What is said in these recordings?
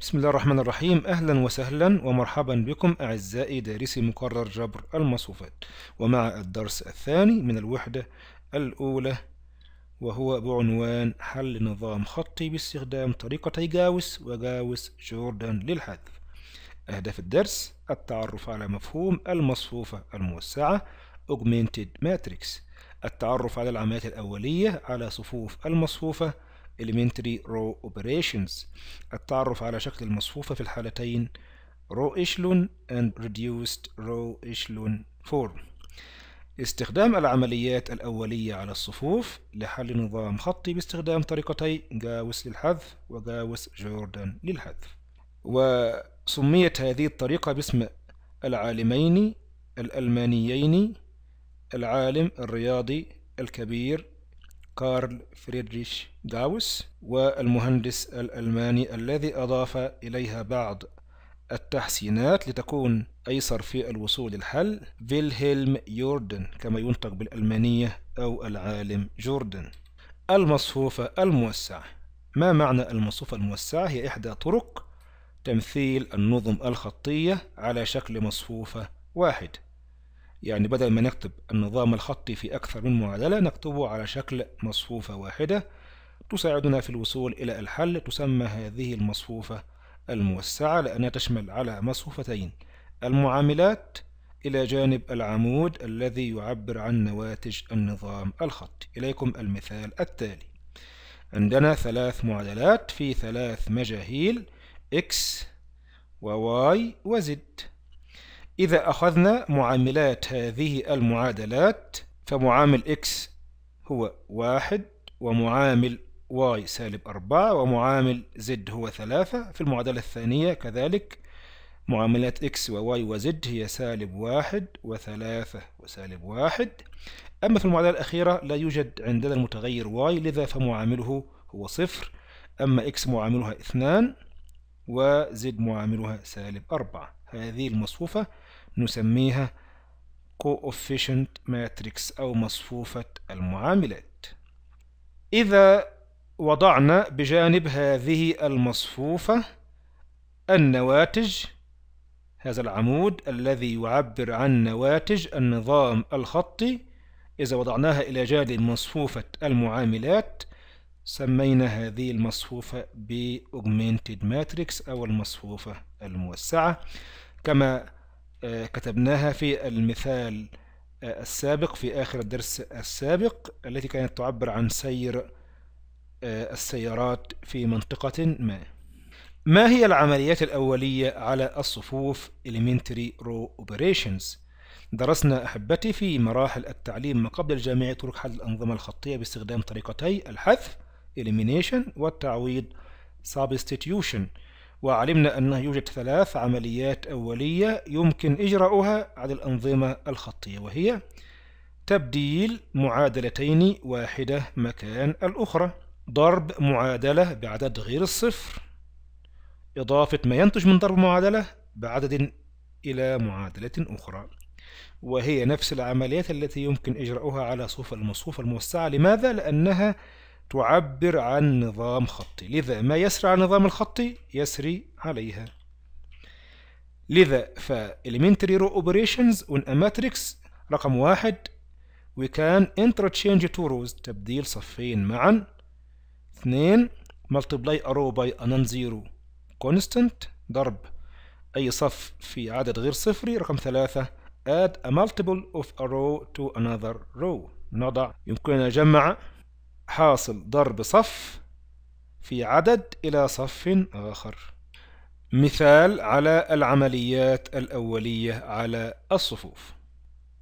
بسم الله الرحمن الرحيم أهلا وسهلا ومرحبا بكم أعزائي دارسي مقرر جبر المصفوفات ومع الدرس الثاني من الوحدة الأولى وهو بعنوان حل نظام خطي باستخدام طريقتي جاوس وجاوس جوردن للحذف أهداف الدرس التعرف على مفهوم المصفوفة الموسعة Augmented Matrix التعرف على العمليات الأولية على صفوف المصفوفة elementary row operations التعرف على شكل المصفوفة في الحالتين row echelon and reduced row echelon form استخدام العمليات الأولية على الصفوف لحل نظام خطي باستخدام طريقتي جاوس للحذف وجاوس جوردن للحذف وسميت هذه الطريقة باسم العالمين الألمانيين العالم الرياضي الكبير كارل فريدريش داوس والمهندس الألماني الذي أضاف إليها بعض التحسينات لتكون أيسر في الوصول للحل فيلهيلم يوردن كما ينطق بالألمانية أو العالم جوردن المصفوفة الموسعة ما معنى المصفوفة الموسعة؟ هي إحدى طرق تمثيل النظم الخطية على شكل مصفوفة واحد يعني بدل ما نكتب النظام الخطي في أكثر من معادلة نكتبه على شكل مصفوفة واحدة تساعدنا في الوصول إلى الحل تسمى هذه المصفوفة الموسعة لأنها تشمل على مصفوفتين المعاملات إلى جانب العمود الذي يعبر عن نواتج النظام الخطي إليكم المثال التالي عندنا ثلاث معادلات في ثلاث مجاهيل x و y و z إذا أخذنا معاملات هذه المعادلات فمعامل x هو واحد ومعامل y سالب أربعة ومعامل z هو ثلاثة في المعادلة الثانية كذلك معاملات x و y و z هي سالب واحد وثلاثة وسالب واحد أما في المعادلة الأخيرة لا يوجد عندنا المتغير y لذا فمعامله هو صفر أما x معاملها اثنان وزد معاملها سالب أربعة هذه المصفوفة نسميها coefficient matrix أو مصفوفة المعاملات إذا وضعنا بجانب هذه المصفوفة النواتج هذا العمود الذي يعبر عن نواتج النظام الخطي إذا وضعناها إلى جانب مصفوفة المعاملات سمينا هذه المصفوفة بأوجمانتيد ماتريكس أو المصفوفة الموسعة كما آه، كتبناها في المثال آه، السابق في آخر الدرس السابق التي كانت تعبر عن سير آه، السيارات في منطقة ما ما هي العمليات الأولية على الصفوف Elementary Row Operations؟ درسنا أحبتي في مراحل التعليم ما قبل الجامعة طرق حل الأنظمة الخطية باستخدام طريقتي الحذف Elimination والتعويض Substitution وعلمنا أنه يوجد ثلاث عمليات أولية يمكن إجراؤها على الأنظمة الخطية وهي تبديل معادلتين واحدة مكان الأخرى ضرب معادلة بعدد غير الصفر إضافة ما ينتج من ضرب معادلة بعدد إلى معادلة أخرى وهي نفس العمليات التي يمكن إجراؤها على صفة المصفوفة الموسعة لماذا؟ لأنها تعبر عن نظام خطي لذا ما يسري على النظام الخطي يسري عليها لذا ف elementary row operations on a matrix رقم واحد we can interchange two rows تبديل صفين معا اثنين multiply a row by a non-zero constant ضرب أي صف في عدد غير صفري رقم ثلاثة add a multiple of a row to another row نضع يمكننا جمع حاصل ضرب صف في عدد إلى صف آخر مثال على العمليات الأولية على الصفوف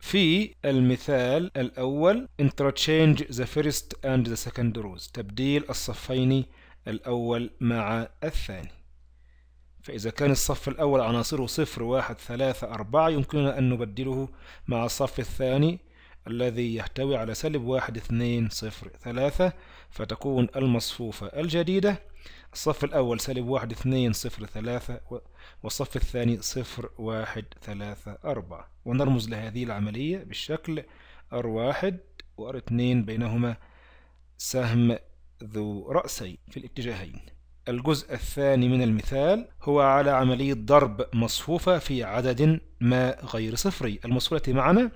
في المثال الأول interchange the first and the second rows تبديل الصفين الأول مع الثاني فإذا كان الصف الأول عناصره صفر واحد ثلاثة أربعة يمكننا أن نبدله مع الصف الثاني الذي يحتوي على سالب واحد اثنين صفر ثلاثة فتكون المصفوفة الجديدة الصف الأول سالب واحد اثنين صفر ثلاثة والصف الثاني صفر واحد ثلاثة أربعة ونرمز لهذه العملية بالشكل ار واحد وار اتنين بينهما سهم ذو رأسين في الاتجاهين الجزء الثاني من المثال هو على عملية ضرب مصفوفة في عدد ما غير صفري المصفوفة معنا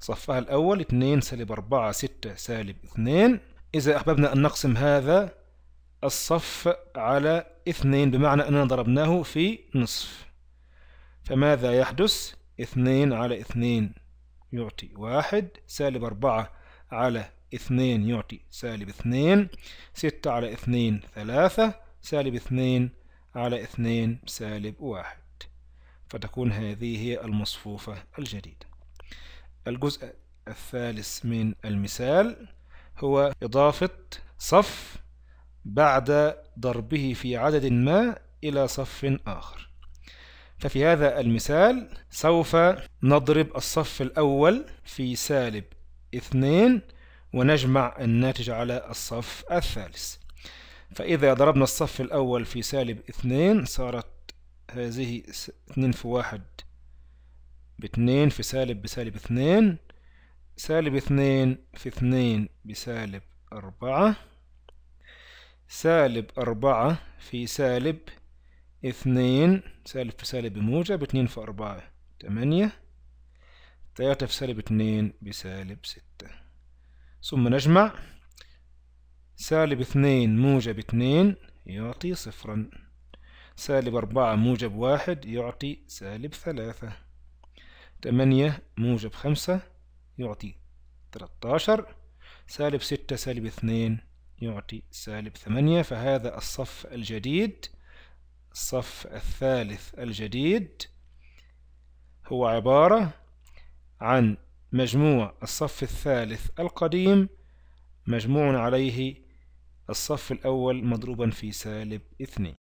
صفها الأول 2 سالب 4 6 سالب 2 إذا أحببنا أن نقسم هذا الصف على 2 بمعنى أننا ضربناه في نصف فماذا يحدث 2 على 2 يعطي واحد سالب أربعة على 2 يعطي سالب اثنين 6 على اثنين 3 سالب اثنين على اثنين سالب واحد فتكون هذه هي المصفوفة الجديدة الجزء الثالث من المثال هو إضافة صف بعد ضربه في عدد ما إلى صف آخر ففي هذا المثال سوف نضرب الصف الأول في سالب اثنين ونجمع الناتج على الصف الثالث فإذا ضربنا الصف الأول في سالب اثنين صارت هذه 2 في واحد باتنين في سالب بسالب اثنين سالب اثنين في اثنين بسالب أربعة سالب أربعة في سالب اثنين سالب في سالب موجب اتنين في أربعة تمانية تلاتة في سالب اتنين بسالب ستة ثم نجمع سالب اثنين موجب اتنين يعطي صفرا سالب أربعة موجب واحد يعطي سالب ثلاثة تمانية موجب خمسة يعطي 13 سالب ستة سالب اثنين يعطي سالب ثمانية فهذا الصف الجديد الصف الثالث الجديد هو عبارة عن مجموع الصف الثالث القديم مجموع عليه الصف الأول مضروبا في سالب اثنين